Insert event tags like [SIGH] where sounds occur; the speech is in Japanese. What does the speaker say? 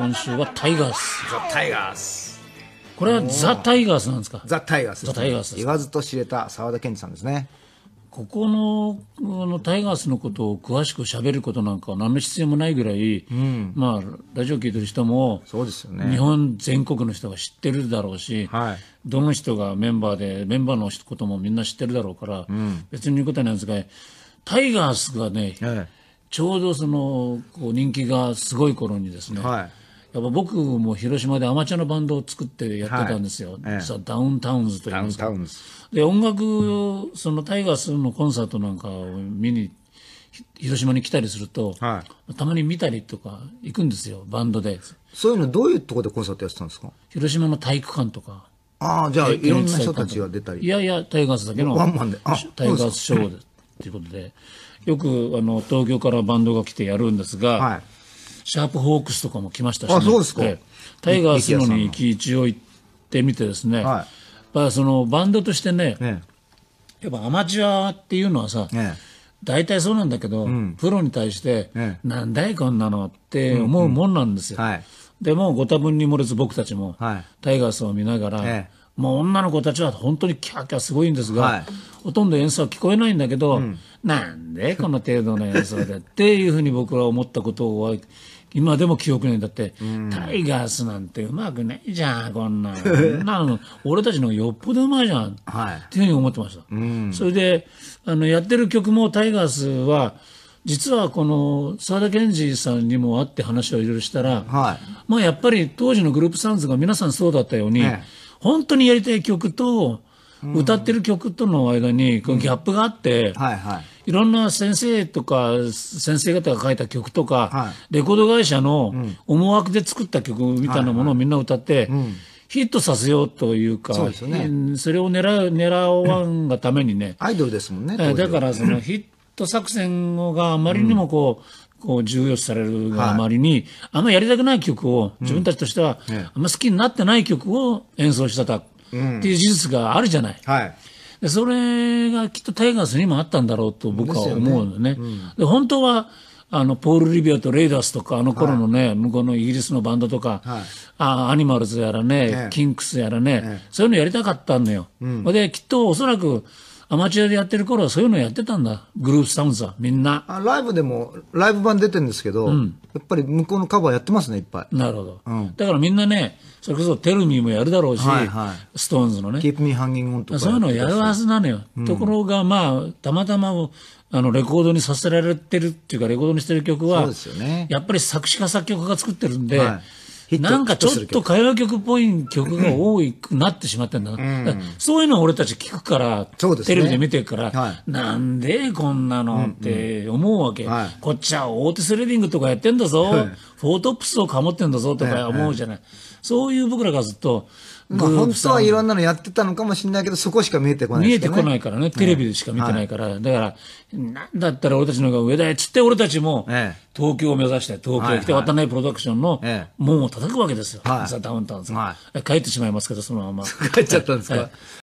今週はタイガース。ザ・タイガース。これはザ・タイガースなんですかザ・タイガース、ザ・タイガース言わずと知れた沢田研二さんですね。ここのあのタイガースのことを詳しくしゃべることなんか何の必要もないぐらい、うん、まあ、ラジオ聞いてる人もそうですよ、ね、日本全国の人が知ってるだろうし、はい、どの人がメンバーでメンバーのこともみんな知ってるだろうから、うん、別に言うことはないんですがタイガースがね、はい、ちょうどそのこう人気がすごい頃にですね、はいやっぱ僕も広島でアマチュアのバンドを作ってやってたんですよ、はい、ダウンタウンズというでかで音楽そのタイガースのコンサートなんかを見に広島に来たりすると、はい、たまに見たりとか行くんですよバンドでそういうのどういうところでコンサートやってたんですか広島の体育館とかああじゃあいろんな人たちが出たりいやいやタイガースだけのワンマンでタイガースショーでということでよくあの東京からバンドが来てやるんですが、はいシャープホークスとかも来ましたし、ね、あそうですかタイガースのに一応行ってみてですね、はい、そのバンドとしてね、ね、やっぱアマチュアっていうのはさ、ね大体そうなんだけど、うん、プロに対して、ね、なんだいこんなのって思うもんなんですよ。うんうんはい、でもご多分に漏れず僕たちも、はい、タイガースを見ながら、ね、もう女の子たちは本当にキャーキャーすごいんですが、はい、ほとんど演奏は聞こえないんだけど、うん、なんでこの程度の演奏でっていうふうに僕は思ったことを今でも記憶ねだって、タイガースなんてうまくないじゃん、こんなの。[LAUGHS] 俺たちのよっぽどうまいじゃん、はい、っていうふうに思ってました。それで、あの、やってる曲もタイガースは、実はこの澤田研二さんにも会って話をいろいろしたら、はい、まあやっぱり当時のグループサウンズが皆さんそうだったように、本当にやりたい曲と、歌ってる曲との間にこのギャップがあって、はいはい、いろんな先生とか先生方が書いた曲とか、はい、レコード会社の思惑で作った曲みたいなものをみんな歌って、はいはいうんヒットさせようというか、そうですね、それを狙う狙わんがためにね、[LAUGHS] アイドルですもんね、だからそのヒット作戦があまりにもこう、うん、こう重要視されるがあまりに、はい、あんまりやりたくない曲を、自分たちとしては、あんま好きになってない曲を演奏したたっていう事実があるじゃない。はいでそれがきっとタイガースにもあったんだろうと僕は思うよね。で、ねうん、本当はあのポール・リビアとレイダースとかあの頃のね、はい、向こうのイギリスのバンドとか、はい、あアニマルズやらね、ね、キンクスやらね、ね、そういうのやりたかったのよ。うん、できっとおそらくアマチュアでやってる頃はそういうのやってたんだ。グループサウンズは、みんな。あライブでも、ライブ版出てるんですけど、うん、やっぱり向こうのカバーやってますね、いっぱい。なるほど。うん、だからみんなね、それこそテルミーもやるだろうし、はいはい、ストーンズのね。キープミーハンギングオンとか。そういうのをやるはずなのよ。うん、ところが、まあ、たまたま、あのレコードにさせられてるっていうか、レコードにしてる曲は、ね、やっぱり作詞家、作曲家が作ってるんで、はいなんかちょっと歌謡曲っぽい曲が多くなってしまってんだうん、そういうのを俺たち聞くから、ね、テレビで見てるから、はい、なんでこんなのって思うわけ、うんうんこっちはオーティス・レディングとかやってんだぞ、はい、フォートップスをかもってんだぞとか思うじゃない、そういう僕らがずっと、まあ、本当はいろんなのやってたのかもしれないけど、そこしか見えてこない、ね、見えてこないからね、テレビでしか見てないから、だから、なんだったら俺たちの方が上だよっつって、俺たちも東京を目指して、東京来て、渡辺プロダクションの門を叩叩くわけですよ、はい、ザ・ダウンタウンさん、はい、帰ってしまいますけどそのまま [LAUGHS] 帰っちゃったんですか、はい、